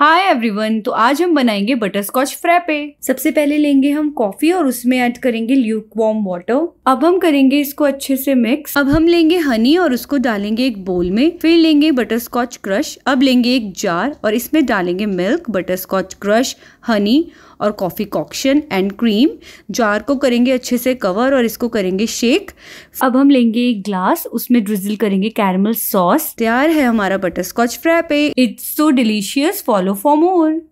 hi everyone तो आज हम बनाएंगे बटर स्कॉच फ्रैपे सबसे पहले लेंगे हम कॉफ़ी और उसमें ऐड करेंगे ल्यूक वार्म वाटर अब हम करेंगे इसको अच्छे से मिक्स अब हम लेंगे हनी और उसको डालेंगे एक बोल में फिर लेंगे बटर स्कॉच क्रश अब लेंगे एक जार और इसमें डालेंगे milk butterscotch crush honey और coffee decoction and cream jar को करेंगे अच्छे से कवर और इसको करेंगे शेक अब हम लेंगे एक ग्लास उसमें ड्रिजल करेंगे कैरमल सॉस तैयार है हमारा butterscotch frappe it's so delicious follow for more